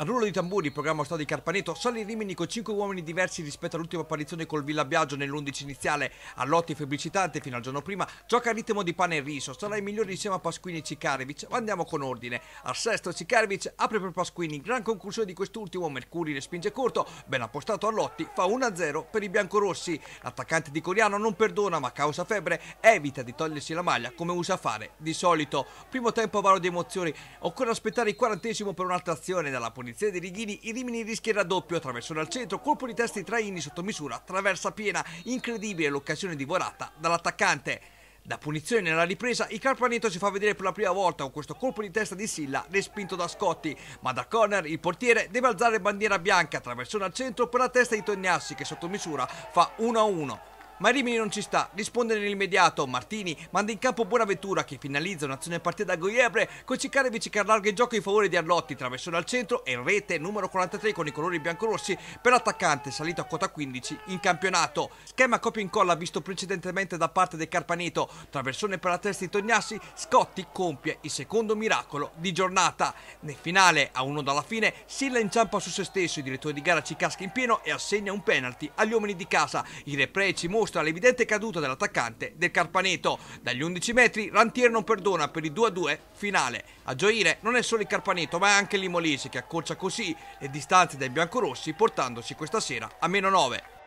Al rullo di tamburi, il programma Stato di Carpaneto, sale in Rimini con 5 uomini diversi rispetto all'ultima apparizione col Villa Biagio nell'11 iniziale. Allotti febbricitante fino al giorno prima, gioca a ritmo di pane e riso, sarà il migliore insieme a Pasquini e Cicarevic, ma andiamo con ordine. Al sesto Cicarevic apre per Pasquini, gran conclusione di quest'ultimo, Mercuri respinge corto, ben appostato Allotti, fa 1-0 per i biancorossi. L'attaccante di Coriano non perdona, ma causa febbre, evita di togliersi la maglia come usa fare di solito. Primo tempo avaro di emozioni, occorre aspettare il quarantesimo per un'altra azione dalla punizione punizione di Righini, il Rimini rischia il raddoppio, attraverso dal centro, colpo di testa di Traini sotto misura, traversa piena, incredibile l'occasione divorata dall'attaccante. Da punizione nella ripresa, il Carpaneto si fa vedere per la prima volta con questo colpo di testa di Silla respinto da Scotti, ma da corner il portiere deve alzare bandiera bianca, attraverso dal centro per la testa di Tognassi che sotto misura fa 1-1 ma Rimini non ci sta, risponde nell'immediato, Martini manda in campo Buonaventura che finalizza un'azione partita da Goiebre con Ciccarevic che allarga il gioco in favore di Arlotti, traversone al centro e rete numero 43 con i colori biancorossi per l'attaccante salito a quota 15 in campionato. Schema copia e incolla visto precedentemente da parte del Carpaneto, traversone per la testa di Tognassi, Scotti compie il secondo miracolo di giornata. Nel finale, a uno dalla fine, Silla inciampa su se stesso, il direttore di gara ci casca in pieno e assegna un penalty agli uomini di casa. I replay ci mostrano dimostra l'evidente caduta dell'attaccante del Carpaneto. Dagli 11 metri Rantier non perdona per il 2-2 finale. A gioire non è solo il Carpaneto ma è anche l'Imolese che accorcia così le distanze dai biancorossi portandosi questa sera a meno 9.